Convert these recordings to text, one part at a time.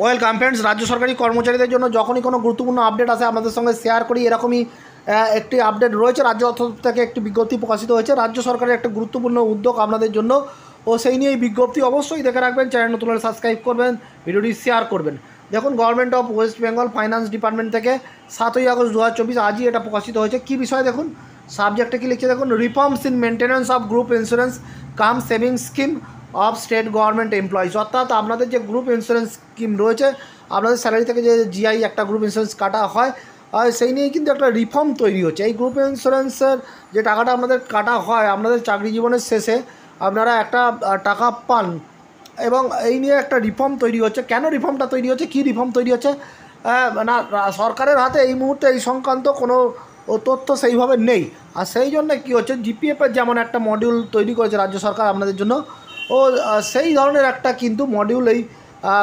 welcome friends রাজ্য সরকারি কর্মচারীদের জন্য যখনই কোনো গুরুত্বপূর্ণ আপডেট আসে আমাদের সঙ্গে শেয়ার করি এরকমই একটি আপডেট রয়েছে রাজ্য অর্থ থেকে একটি বিজ্ঞপ্তি প্রকাশিত হয়েছে রাজ্য সরকারের একটা গুরুত্বপূর্ণ উদ্যোগ আপনাদের জন্য ও সেই নিয়ে এই বিজ্ঞপ্তি অবশ্যই দেখে রাখবেন চ্যানেল নতুন সাবস্ক্রাইব করবেন ভিডিওটি শেয়ার করবেন দেখুন government of West Bengal finance department থেকে সাতই আগস্ট দু আজই এটা প্রকাশিত হয়েছে কী বিষয়ে দেখুন সাবজেক্টে কী লিখছে দেখুন reforms in maintenance of group insurance cum savings scheme of state government employees অর্থাৎ আপনাদের যে গ্রুপ ইন্স্যুরেন্স স্কিম রয়েছে আপনাদের স্যালারি থেকে যে জিআই একটা গ্রুপ ইন্স্যুরেন্স কাটা হয় সেই নিয়ে কিন্তু একটা রিফর্ম তৈরি হচ্ছে এই গ্রুপ ইন্স্যুরেন্সের যে টাকাটা আমাদের কাটা হয় আপনাদের চাকরি জীবনের শেষে আপনারা একটা টাকা পান এবং এই নিয়ে একটা রিফর্ম তৈরি হচ্ছে কেন রিফর্মটা তৈরি হচ্ছে কী রিফর্ম তৈরি হচ্ছে না সরকারের হাতে এই মুহূর্তে এই সংক্রান্ত কোনো তথ্য সেইভাবে নেই আর সেই জন্য কী হচ্ছে জিপিএফের যেমন একটা মডিউল তৈরি করেছে রাজ্য সরকার আপনাদের জন্য ও সেই ধরনের একটা কিন্তু মডিউল এই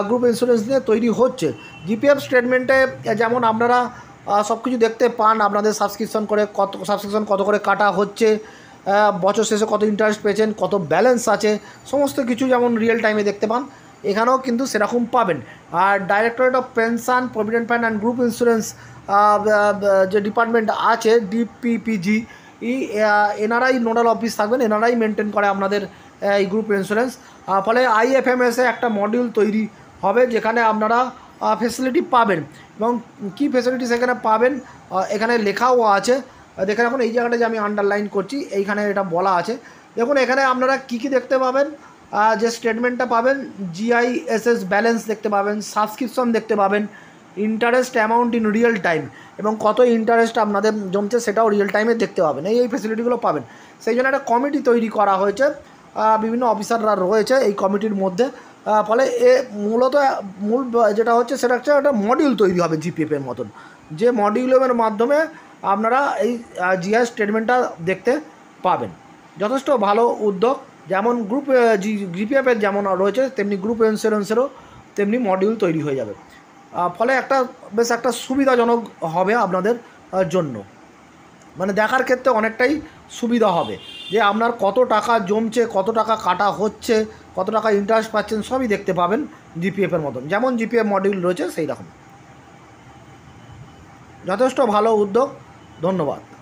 গ্রুপ ইন্স্যুরেন্স নিয়ে তৈরি হচ্ছে জিপিএফ স্টেটমেন্টে যেমন আপনারা সব কিছু দেখতে পান আপনাদের সাবস্ক্রিপশন করে কত সাবস্ক্রিপশন কত করে কাটা হচ্ছে বছর শেষে কত ইন্টারেস্ট পেয়েছেন কত ব্যালেন্স আছে সমস্ত কিছু যেমন রিয়েল টাইমে দেখতে পান এখানেও কিন্তু সেরকম পাবেন আর directorate of pension provident fund and group insurance যে ডিপার্টমেন্ট আছে ডিপিপিজি ই এনআরআই নোডাল অফিস থাকবেন এনআরআই মেনটেন করে আপনাদের এই গ্রুপ ইন্স্যুরেন্স ফলে আইএফএমএসে একটা মডিউল তৈরি হবে যেখানে আপনারা ফেসিলিটি পাবেন এবং কী ফেসিলিটি সেখানে পাবেন এখানে লেখাও আছে দেখেন এখন এই জায়গাটা যে আমি আন্ডারলাইন করছি এইখানে এটা বলা আছে দেখুন এখানে আপনারা কী কী দেখতে পাবেন যে স্টেটমেন্টটা পাবেন জিআইএসএস ব্যালেন্স দেখতে পাবেন সাবস্ক্রিপশন দেখতে পাবেন interest amount in real time এবং কত ইন্টারেস্ট আপনাদের জমছে সেটাও রিয়েল টাইমে দেখতে পাবেন এই এই ফেসিলিটিগুলো পাবেন সেই জন্য একটা কমিটি তৈরি করা হয়েছে বিভিন্ন অফিসাররা রয়েছে এই কমিটির মধ্যে ফলে এ মূলত মূল যেটা হচ্ছে সেটা হচ্ছে একটা মডিউল তৈরি হবে জিপিএফের মতন যে মডিউলের মাধ্যমে আপনারা এই জিআই স্টেটমেন্টটা দেখতে পাবেন যথেষ্ট ভালো উদ্যোগ যেমন গ্রুপ জিপিএফের যেমন রয়েছে তেমনি গ্রুপ ইন্স্যুরেন্সেরও তেমনি মডিউল তৈরি হয়ে যাবে ফলে একটা বেশ একটা সুবিধাজনক হবে আপনাদের জন্য মানে দেখার ক্ষেত্রে অনেকটাই সুবিধা হবে যে আপনার কত টাকা জমছে কত টাকা কাটা হচ্ছে কত টাকা ইন্টারেস্ট পাচ্ছেন সবই দেখতে পাবেন জিপিএফের মতন যেমন জিপিএফ মডিউল রয়েছে সেই রকম যথেষ্ট ভালো উদ্যোগ ধন্যবাদ